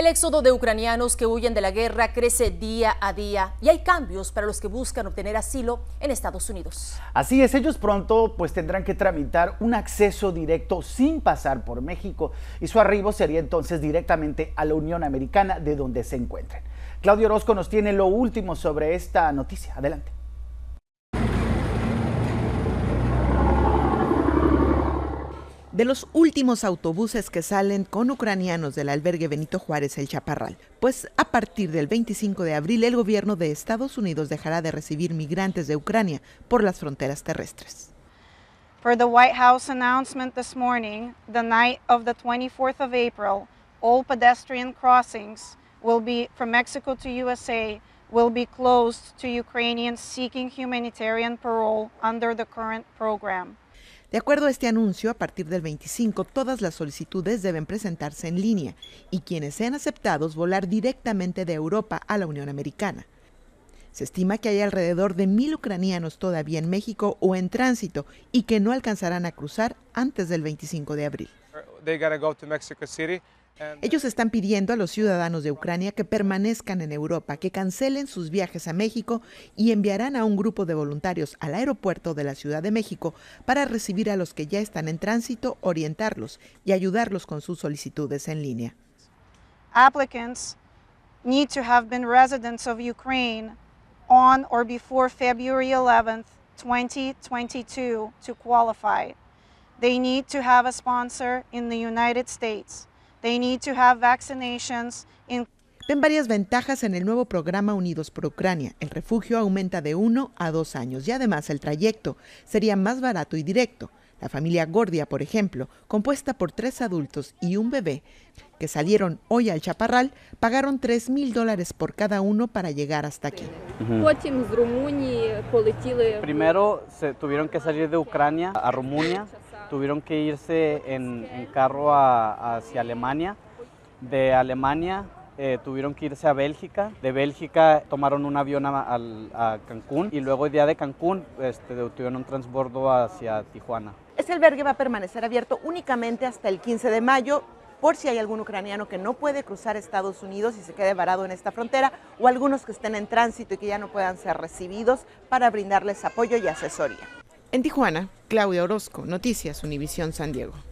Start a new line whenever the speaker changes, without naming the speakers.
El éxodo de ucranianos que huyen de la guerra crece día a día y hay cambios para los que buscan obtener asilo en Estados Unidos.
Así es, ellos pronto pues tendrán que tramitar un acceso directo sin pasar por México y su arribo sería entonces directamente a la Unión Americana de donde se encuentren. Claudio Orozco nos tiene lo último sobre esta noticia.
Adelante. de los últimos autobuses que salen con ucranianos del albergue Benito Juárez El Chaparral, pues a partir del 25 de abril el gobierno de Estados Unidos dejará de recibir migrantes de Ucrania por las fronteras terrestres.
For the White House announcement this morning, the night of the 24th of April, all pedestrian crossings will be from Mexico to USA will be closed to Ukrainians seeking humanitarian parole under the current program.
De acuerdo a este anuncio, a partir del 25 todas las solicitudes deben presentarse en línea y quienes sean aceptados volar directamente de Europa a la Unión Americana. Se estima que hay alrededor de mil ucranianos todavía en México o en tránsito y que no alcanzarán a cruzar antes del 25 de abril. Ellos están pidiendo a los ciudadanos de Ucrania que permanezcan en Europa, que cancelen sus viajes a México y enviarán a un grupo de voluntarios al aeropuerto de la Ciudad de México para recibir a los que ya están en tránsito, orientarlos y ayudarlos con sus solicitudes en línea.
Applicants need to have been residents of Ukraine on or before February 11, 2022 to qualify. They need to have a sponsor in the United States. They need to have vaccinations
Ven varias ventajas en el nuevo programa Unidos por Ucrania. El refugio aumenta de uno a dos años y además el trayecto sería más barato y directo. La familia Gordia, por ejemplo, compuesta por tres adultos y un bebé, que salieron hoy al Chaparral, pagaron 3 mil dólares por cada uno para llegar hasta aquí.
Primero se tuvieron que salir de Ucrania a Rumunia tuvieron que irse en, carro hacia Alemania. De Alemania eh, tuvieron que irse a Bélgica. De Bélgica tomaron un avión a, Cancún y luego el día de Cancún este, tuvieron un transbordo hacia Tijuana.
Este albergue va a permanecer abierto únicamente hasta el 15 de mayo por si hay algún ucraniano que no puede cruzar Estados Unidos y se quede varado en esta frontera o algunos que estén en tránsito y que ya no puedan ser recibidos para brindarles apoyo y asesoría. En Tijuana, Claudia Orozco, Noticias Univisión San Diego.